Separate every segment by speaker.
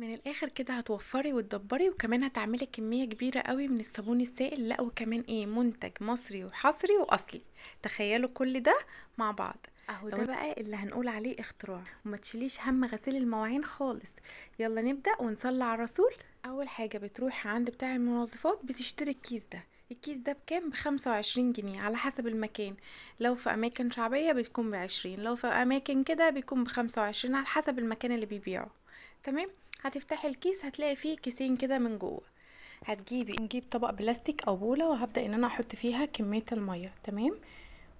Speaker 1: من الاخر كده هتوفري وتدبري وكمان هتعملي كميه كبيره قوي من الصابون السائل لا وكمان ايه منتج مصري وحصري واصلي تخيلوا كل ده مع بعض اهو ده بقى اللي هنقول عليه اختراع وما تشيليش هم غسيل المواعين خالص يلا نبدا ونصلي على الرسول اول حاجه بتروح عند بتاع المنظفات بتشتري الكيس ده الكيس ده بكام بخمسة وعشرين جنيه على حسب المكان لو في اماكن شعبيه بتكون بعشرين لو في اماكن كده بيكون بخمسة وعشرين على حسب المكان اللي بيبيعه تمام هتفتحي الكيس هتلاقي فيه كيسين كده من جوه هتجيبي نجيب طبق بلاستيك او بوله وهبدا ان انا احط فيها كميه الميه تمام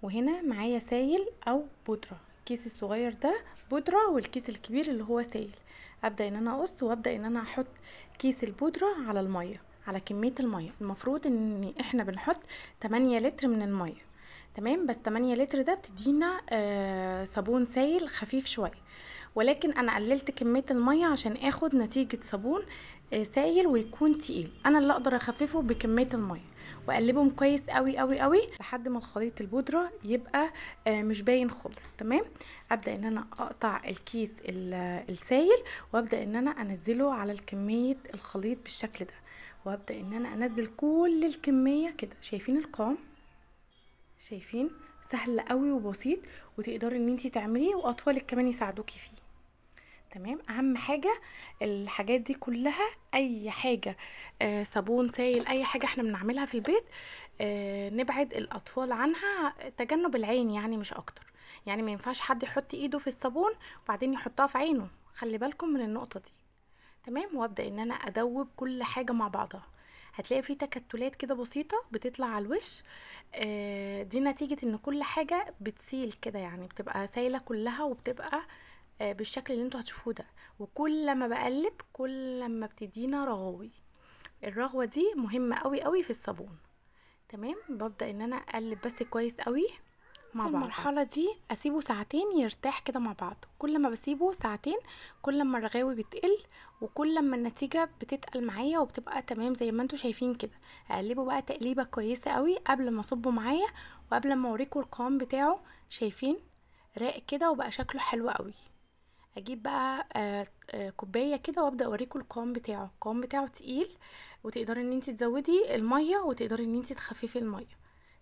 Speaker 1: وهنا معايا سايل او بودره الكيس الصغير ده بودره والكيس الكبير اللي هو سايل ابدا ان انا اقص وابدا ان انا احط كيس البودره على الميه على كميه الميه المفروض ان احنا بنحط 8 لتر من الميه تمام بس 8 لتر ده بتدينا آه، صابون سايل خفيف شويه ولكن انا قللت كميه الميه عشان اخد نتيجه صابون آه، سائل ويكون تقيل انا اللي اقدر اخففه بكميه الميه واقلبهم كويس قوي قوي قوي لحد ما الخليط البودره يبقى آه، مش باين خالص تمام ابدا ان انا اقطع الكيس السائل وابدا ان انا انزله على الكميه الخليط بالشكل ده وابدا ان انا انزل كل الكميه كده شايفين القوام شايفين سهل قوي وبسيط وتقدري ان انت تعمليه واطفالك كمان يساعدوكي فيه تمام اهم حاجه الحاجات دي كلها اي حاجه آه، صابون سائل اي حاجه احنا بنعملها في البيت آه، نبعد الاطفال عنها تجنب العين يعني مش اكتر يعني ما ينفعش حد يحط ايده في الصابون وبعدين يحطها في عينه خلي بالكم من النقطه دي تمام وابدا ان انا ادوب كل حاجه مع بعضها هتلاقي في تكتلات كده بسيطه بتطلع على الوش آه، دي نتيجه ان كل حاجه بتسيل كده يعني بتبقى سايله كلها وبتبقى آه، بالشكل اللي انتوا هتشوفوه ده وكل ما بقلب كل ما بتدينا رغاوي الرغوه دي مهمه قوي قوي في الصابون تمام ببدا ان انا اقلب بس كويس قوي مع بعض المرحلة دي اسيبه ساعتين يرتاح كده مع بعض كل ما بسيبه ساعتين كل ما الرغاوي بتقل وكل ما النتيجة بتتقل معايا وبتبقى تمام زي ما انتوا شايفين كده اقلبه بقى تقليبة كويسة قوي قبل ما اصبه معايا وقبل ما اوريكم القوام بتاعه شايفين راق كده وبقى شكله حلو قوي اجيب بقى آه، آه، كوبايه كده وابدا اوريكم القوام بتاعه القوام بتاعه تقيل وتقدري ان انت تزودي الميه وتقدري ان انت تخففي الميه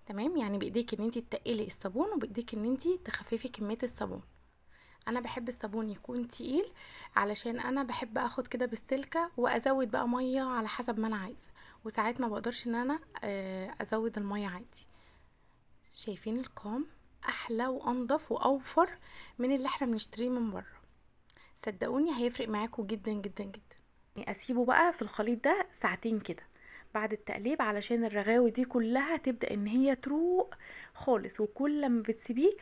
Speaker 1: تمام يعني بايديك ان انت تقلي الصابون وبايديك ان انت تخففي كميه الصابون انا بحب الصابون يكون تقيل علشان انا بحب اخد كده بالسلكه وازود بقى ميه على حسب ما انا عايزه وساعات ما بقدرش ان انا آه، ازود الميه عادي شايفين القوام احلى وانضف واوفر من اللي احنا بنشتريه من بره صدقوني هيفرق معاكم جدا جدا جدا يعني اسيبه بقى في الخليط ده ساعتين كده بعد التقليب علشان الرغاوي دي كلها تبدا ان هي تروق خالص وكل ما بتسيبيه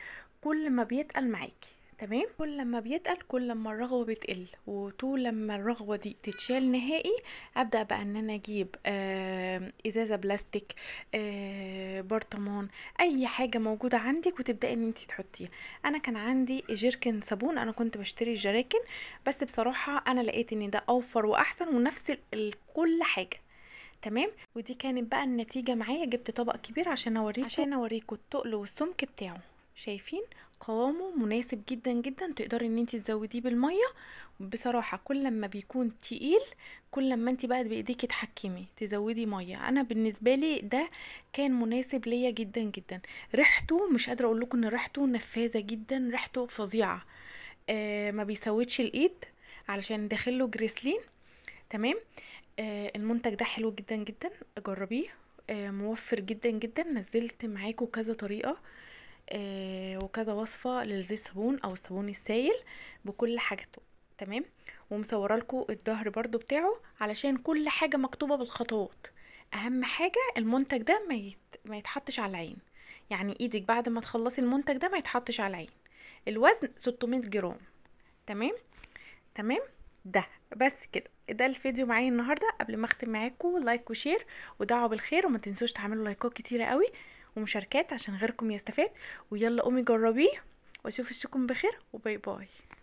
Speaker 1: كل ما بيتقل معاكي تمام كل لما بيتقل كل لما الرغوه بتقل وطول لما الرغوه دي تتشال نهائي ابدا بقى ان انا اجيب آه ازازه بلاستيك آه برطمان اي حاجه موجوده عندك وتبداي ان انت تحطيها انا كان عندي جيركن صابون انا كنت بشتري الجراكن بس بصراحه انا لقيت ان ده اوفر واحسن ونفس كل حاجه تمام ودي كانت بقى النتيجه معايا جبت طبق كبير عشان اوريكم عشان اوريكم التقل والسمك بتاعه شايفين قوامه مناسب جدا جدا تقدري ان انت تزوديه بالميه بصراحه كل لما بيكون تقيل كل لما انت بقى بايديكي تحكمي تزودي ميه انا بالنسبه لي ده كان مناسب ليا جدا جدا ريحته مش قادره اقول لكم ان ريحته نفاذه جدا ريحته فظيعه آه ما بيسودش الايد علشان داخله جريسلين تمام آه المنتج ده حلو جدا جدا جربيه آه موفر جدا جدا نزلت معاكم كذا طريقه آه، وكذا وصفة للزيت صابون او الصابون السائل بكل حاجته تمام ومصوره لكم الظهر برضو بتاعه علشان كل حاجة مكتوبة بالخطوات اهم حاجة المنتج ده ما, يت... ما يتحطش على العين يعني ايدك بعد ما تخلصي المنتج ده ما يتحطش على العين الوزن 600 جرام تمام تمام ده بس كده ده الفيديو معايا النهارده قبل ما اختم معاكم لايك وشير ودعوا بالخير وما تنسوش تعملوا لايكات كتيره قوي ومشاركات عشان غيركم يستفاد ويلا قومي جربيه واشوف وشكم بخير وباي باي